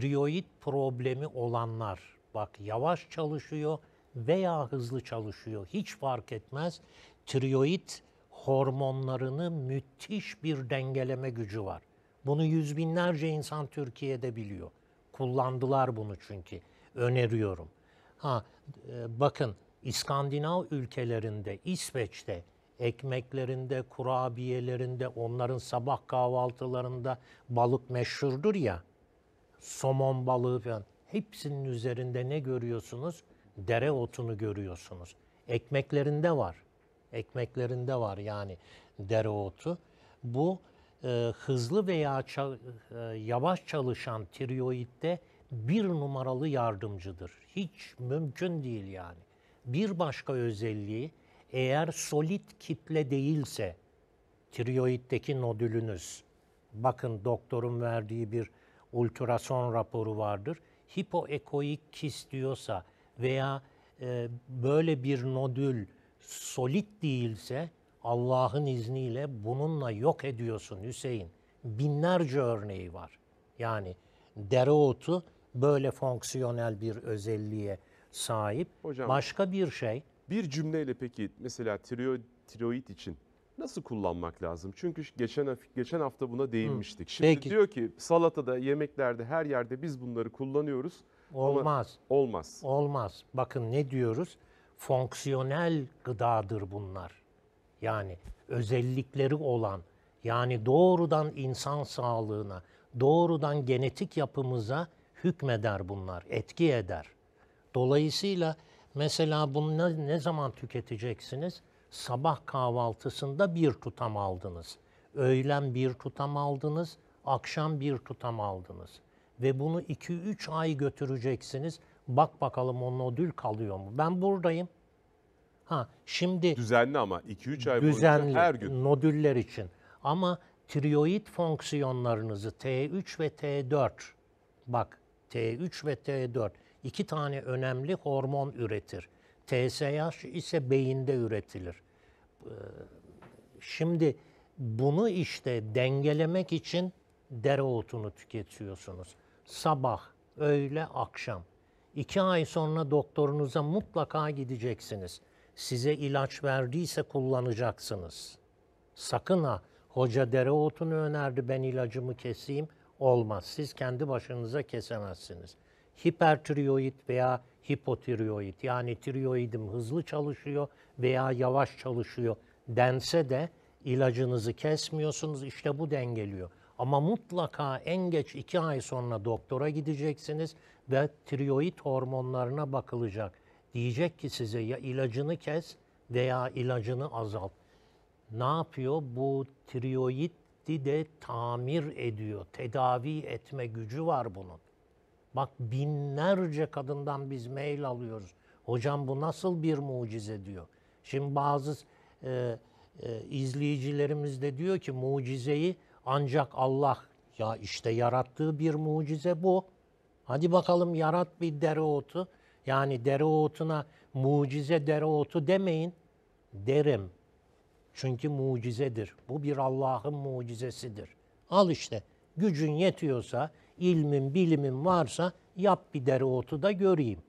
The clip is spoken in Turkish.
Tiroid problemi olanlar bak yavaş çalışıyor veya hızlı çalışıyor hiç fark etmez. Tiroid hormonlarını müthiş bir dengeleme gücü var. Bunu yüz binlerce insan Türkiye'de biliyor. Kullandılar bunu çünkü. Öneriyorum. Ha e, bakın İskandinav ülkelerinde, İsveç'te ekmeklerinde, kurabiyelerinde, onların sabah kahvaltılarında balık meşhurdur ya somon balığı falan hepsinin üzerinde ne görüyorsunuz? Dere otunu görüyorsunuz. Ekmeklerinde var. Ekmeklerinde var yani dereotu. Bu e, hızlı veya çal, e, yavaş çalışan tiroidde bir numaralı yardımcıdır. Hiç mümkün değil yani. Bir başka özelliği eğer solid kitle değilse tiroiddeki nodülünüz. Bakın doktorun verdiği bir ultrason raporu vardır. Hipoekoik kist diyorsa veya e, böyle bir nodül solit değilse Allah'ın izniyle bununla yok ediyorsun Hüseyin. Binlerce örneği var. Yani dereotu böyle fonksiyonel bir özelliğe sahip. Hocam, Başka bir şey. Bir cümleyle peki mesela tiroid, tiroid için nasıl kullanmak lazım? Çünkü geçen geçen hafta buna değinmiştik. Şimdi Peki. diyor ki salatada, yemeklerde, her yerde biz bunları kullanıyoruz. Olmaz. Ama olmaz. Olmaz. Bakın ne diyoruz? Fonksiyonel gıdadır bunlar. Yani özellikleri olan, yani doğrudan insan sağlığına, doğrudan genetik yapımıza hükmeder bunlar, etki eder. Dolayısıyla mesela bunu ne, ne zaman tüketeceksiniz? sabah kahvaltısında bir tutam aldınız. Öğlen bir tutam aldınız, akşam bir tutam aldınız. Ve bunu 2-3 ay götüreceksiniz. Bak bakalım o nodül kalıyor mu? Ben buradayım. Ha şimdi düzenli ama 2-3 ay düzenli, boyunca her gün nodüller için. Ama tiroid fonksiyonlarınızı T3 ve T4 bak T3 ve T4 iki tane önemli hormon üretir. TSH ise beyinde üretilir. Ee, şimdi bunu işte dengelemek için dereotunu tüketiyorsunuz. Sabah, öğle, akşam. İki ay sonra doktorunuza mutlaka gideceksiniz. Size ilaç verdiyse kullanacaksınız. Sakın ha hoca dereotunu önerdi ben ilacımı keseyim. Olmaz. Siz kendi başınıza kesemezsiniz hipertiroid veya hipotiroid yani tiroidim hızlı çalışıyor veya yavaş çalışıyor dense de ilacınızı kesmiyorsunuz işte bu dengeliyor. Ama mutlaka en geç iki ay sonra doktora gideceksiniz ve tiroid hormonlarına bakılacak. Diyecek ki size ya ilacını kes veya ilacını azalt. Ne yapıyor? Bu tiroidi de tamir ediyor. Tedavi etme gücü var bunun. Bak binlerce kadından biz mail alıyoruz. Hocam bu nasıl bir mucize diyor. Şimdi bazı e, e, izleyicilerimiz de diyor ki mucizeyi ancak Allah ya işte yarattığı bir mucize bu. Hadi bakalım yarat bir dereotu. Yani dereotuna mucize dereotu demeyin derim. Çünkü mucizedir. Bu bir Allah'ın mucizesidir. Al işte gücün yetiyorsa ilmin, bilimin varsa yap bir dereotu da göreyim.